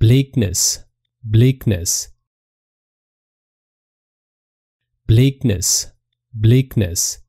bleakness, bleakness, bleakness, bleakness.